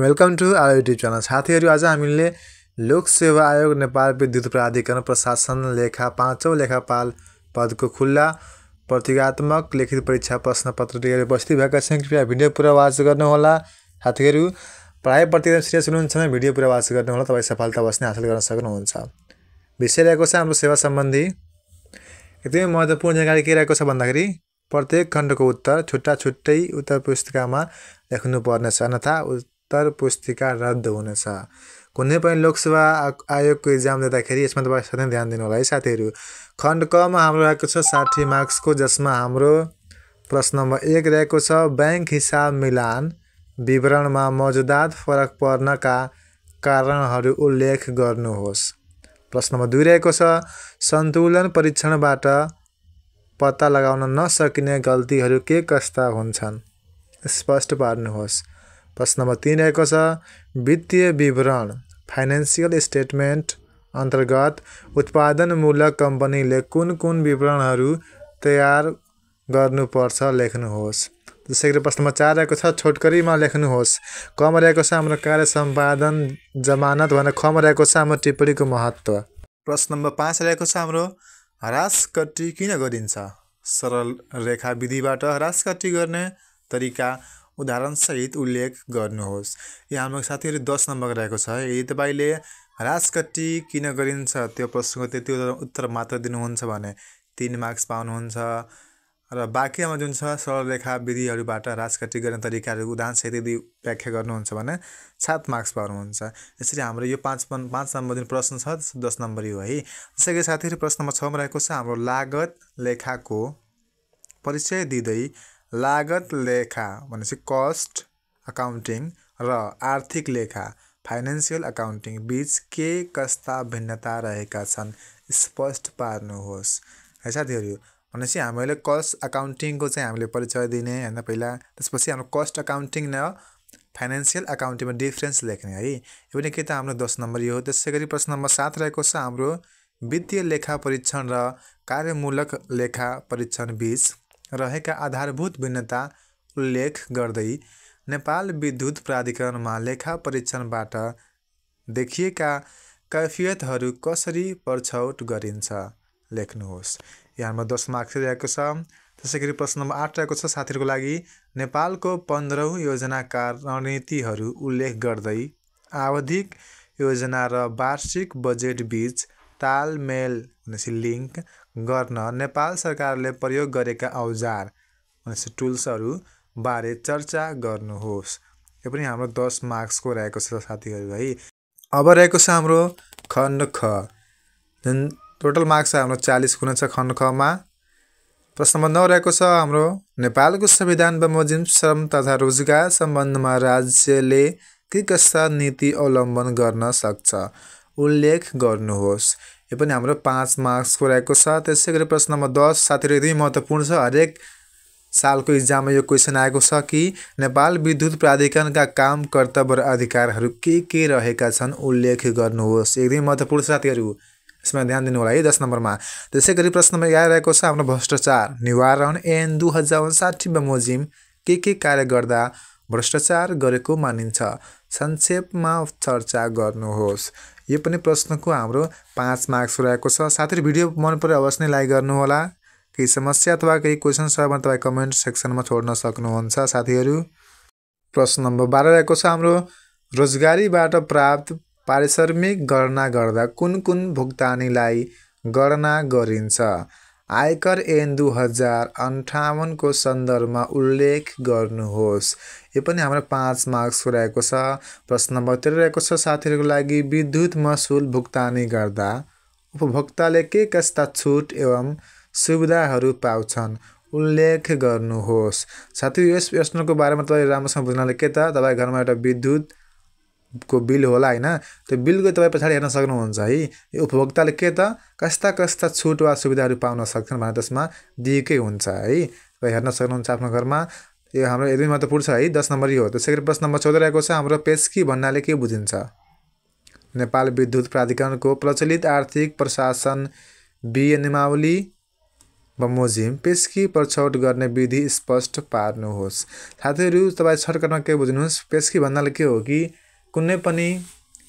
welcome to our YouTube channel साथीहरू आज हामीले लोक सेवा आयोग नेपाल विद्युत प्राधिकरण प्रशासन लेखा पाँचौँ लेखापाल पदको खुल्ला प्रतिगात्मक लिखित परीक्षा प्रश्नपत्र लिएर उपस्थित भएका छन् कृपया भिडियो पुरा वाच गर्नुहोला साथीहरू प्राय प्रतिदिन सिरियस हुनुहुन्छ भने भिडियो पुरा वाच गर्नुहोला तपाईँ सफलता बस्ने हासिल गर्न सक्नुहुन्छ विषय रहेको छ हाम्रो सेवा सम्बन्धी एकदमै महत्त्वपूर्ण जानकारी के रहेको छ भन्दाखेरि प्रत्येक खण्डको उत्तर छुट्टा छुट्टै उत्तर पुस्तिकामा लेख्नुपर्नेछ अन्यथा सत्तर पुस्तिका रद्द हुनेछ कुनै पनि लोकसेवा आयोगको इक्जाम दिँदाखेरि यसमा तपाईँ सधैँ ध्यान दिनु होला है साथीहरू खण्ड कमा हाम्रो रहेको छ साठी मार्क्सको जसमा हाम्रो प्रश्न नम्बर एक रहेको छ ब्याङ्क हिसाब मिलान विवरणमा मौजुदात फरक पर्नका कारणहरू उल्लेख गर्नुहोस् प्रश्न नम्बर दुई रहेको छ सन्तुलन परीक्षणबाट पत्ता लगाउन नसकिने गल्तीहरू के कस्ता हुन्छन् स्पष्ट पार्नुहोस् प्रश्न नम्बर तिन रहेको छ वित्तीय विवरण फाइनेन्सियल स्टेटमेन्ट अन्तर्गत उत्पादनमूलक कम्पनीले कुन कुन विवरणहरू तयार गर्नुपर्छ लेख्नुहोस् जस्तै गरी प्रश्न नम्बर चार रहेको छ छोटकरीमा लेख्नुहोस् कम रहेको छ हाम्रो कार्य सम्पादन जमानत भनेर कम रहेको छ हाम्रो टिप्पणीको महत्त्व प्रश्न नम्बर पाँच रहेको छ हाम्रो ह्रास कट्टी किन गरिन्छ सरल रेखा विधिबाट ह्रास कट्टी गर्ने तरिका उदाहरणसहित उल्लेख गर्नुहोस् यहाँ हाम्रो साथीहरू दस नम्बर रहेको छ यदि तपाईँले राजकट्टी किन गरिन्छ त्यो प्रश्नको त्यति उत्तर मात्र दिनुहुन्छ भने तिन मार्क्स पाउनुहुन्छ र बाँकीमा जुन छ सरलरेखा विधिहरूबाट राजकट्टी गर्ने तरिकाहरू उदाहरणसहित यदि व्याख्या गर्नुहुन्छ भने सात मार्क्स पाउनुहुन्छ यसरी हाम्रो यो पाँच पाँच नम्बर जुन प्रश्न छ दस नम्बरी हो है त्यसै गरी साथीहरू प्रश्न नम्बर छमा रहेको छ हाम्रो लागत लेखाको परिचय दिँदै लागत लेखा भनेपछि कस्ट अकाउन्टिङ र आर्थिक लेखा फाइनेन्सियल अकाउन्टिङ बिच के कस्ता भिन्नता रहेका छन् स्पष्ट पार्नुहोस् है साथीहरू भनेपछि हामीले कस्ट अकाउन्टिङको चाहिँ हामीले परिचय दिने होइन पहिला त्यसपछि हाम्रो कस्ट अकाउन्टिङ र फाइनेन्सियल अकाउन्टिङमा डिफ्रेन्स लेख्ने है यो पनि के त हाम्रो दस नम्बर यो हो त्यसै गरी प्रश्न नम्बर सात रहेको छ हाम्रो वित्तीय लेखा परीक्षण र कार्यमूलक लेखा परीक्षण बिच रहेका आधारभूत भिन्नता उल्लेख गर्दै नेपाल विद्युत प्राधिकरणमा लेखा परीक्षणबाट देखिएका कैफियतहरू कसरी पर्छौट गरिन्छ लेख्नुहोस् यहाँ दस मार्क्स रहेको छ त्यसै गरी प्रश्न नम्बर आठ रहेको छ साथीहरूको लागि नेपालको पन्ध्रौँ योजनाका रणनीतिहरू उल्लेख गर्दै आवधिक योजना र वार्षिक बजेट बिच तालमेल भनेपछि लिङ्क गर्न नेपाल सरकारले प्रयोग गरेका औजार भनेपछि टुल्सहरू बारे चर्चा गर्नुहोस् यो पनि हाम्रो दस मार्क्सको रहेको छ साथीहरू है अब रहेको छ हाम्रो खण्ड ख जुन टोटल मार्क्स छ हाम्रो चालिस गुण छ खण्ड खमा प्रश्न नम्बर नौ रहेको छ हाम्रो नेपालको संविधान बमोजिम श्रम तथा रोजगार सम्बन्धमा राज्यले के कस्ता नीति अवलम्बन गर्न सक्छ उल्लेख गर्नुहोस् यो पनि हाम्रो पाँच मार्क्सको रहेको छ त्यसै गरी प्रश्न नम्बर दस साथीहरू एकदमै महत्त्वपूर्ण छ हरेक सालको इक्जाममा यो क्वेसन आएको छ कि नेपाल विद्युत प्राधिकरणका काम कर्तव्य र अधिकारहरू के के रहेका छन् उल्लेख गर्नुहोस् एकदमै महत्त्वपूर्ण साथीहरू यसमा ध्यान दिनु होला है दस नम्बरमा त्यसै गरी प्रश्न नम्बर एघार रहेको छ आफ्नो भ्रष्टाचार निवारण एन दुई हजार उन्साठी बमोजिम के के कार्य गर्दा भ्रष्टाचार गरेको मानिन्छ संक्षेपमा चर्चा गर्नुहोस् यो पनि प्रश्नको हाम्रो पाँच मार्क्स रहेको छ साथै भिडियो मन पऱ्यो अवश्य नै लाइक गर्नुहोला केही समस्या अथवा केही क्वेसन छ भने तपाईँ कमेन्ट सेक्सनमा छोड्न सक्नुहुन्छ साथीहरू प्रश्न नम्बर बाह्र रहेको छ हाम्रो रोजगारीबाट प्राप्त पारिश्रमिक गणना गर्दा कुन कुन भुक्तानीलाई गणना गरिन्छ आयकर एन दुई हजार अन्ठाउन्नको सन्दर्भमा उल्लेख गर्नुहोस् यो पनि हाम्रो पाँच मार्क्सको रहेको छ प्रश्न नम्बर तेह्र रहेको छ साथीहरूको लागि विद्युत महसुल भुक्तानी गर्दा उपभोक्ताले के कस्ता छुट एवं सुविधाहरू पाउँछन् उल्लेख गर्नुहोस् साथी यस प्रश्नको बारेमा तपाईँ राम्रोसँग बुझ्नाले के त तपाईँ घरमा एउटा विद्युत को बिल होला होइन त्यो बिलको तपाईँ पछाडि हेर्न सक्नुहुन्छ है उपभोक्ताले के त कस्ता कस्ता छुट वा सुविधाहरू पाउन सक्छन् भनेर त्यसमा दिएकै हुन्छ है तपाईँ हेर्न सक्नुहुन्छ आफ्नो घरमा यो हाम्रो एकदमै महत्त्वपूर्ण छ है दस नम्बर यो हो त्यसै गरी प्रश्न नम्बर चौध रहेको छ हाम्रो पेस्की भन्नाले के बुझिन्छ नेपाल विद्युत प्राधिकरणको प्रचलित आर्थिक प्रशासन बिए नियमावली बमोजिम पेस्की प्रछौट गर्ने विधि स्पष्ट पार्नुहोस् साथीहरू तपाईँ छटकटमा के बुझ्नुहोस् पेस्की भन्नाले के हो कि कुनै पनि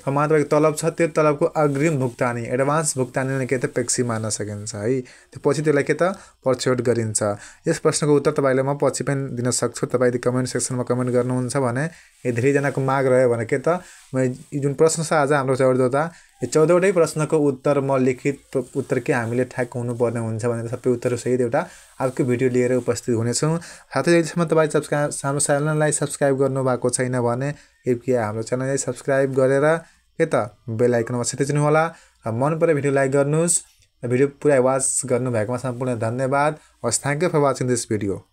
ठाउँमा तपाईँको तलब छ त्यो तलबको अग्रिम भुक्तानी एडभान्स भुक्तानीलाई के त पेक्सी मान्न सकिन्छ है त्यो पछि त्यसलाई के त पर्छोट गरिन्छ यस प्रश्नको उत्तर तपाईँलाई म पछि पनि दिन सक्छु तपाईँ यदि कमेन्ट सेक्सनमा कमेन्ट गर्नुहुन्छ भने यदि धेरैजनाको माग रह्यो भने के त म जुन प्रश्न छ आज हाम्रो चौधवटा यो चौधवटै प्रश्नको उत्तर म लिखित उत्तर के हामीले ठ्याक हुनुपर्ने हुन्छ भनेर सबै उत्तर सहित एउटा अर्को भिडियो लिएर उपस्थित हुनेछौँ साथै जहिलेसम्म तपाईँ सब्सक्राइब हाम्रो च्यानललाई सब्सक्राइब गर्नुभएको छैन भने कृपया हाम्रो च्यानललाई सब्सक्राइब गरेर के त बेलायकनमा सिधै होला र मन पऱ्यो भिडियो लाइक गर्नुहोस् भिडियो पुरै वाच गर्नुभएकोमा सम्पूर्ण धन्यवाद हस् thank you for watching this video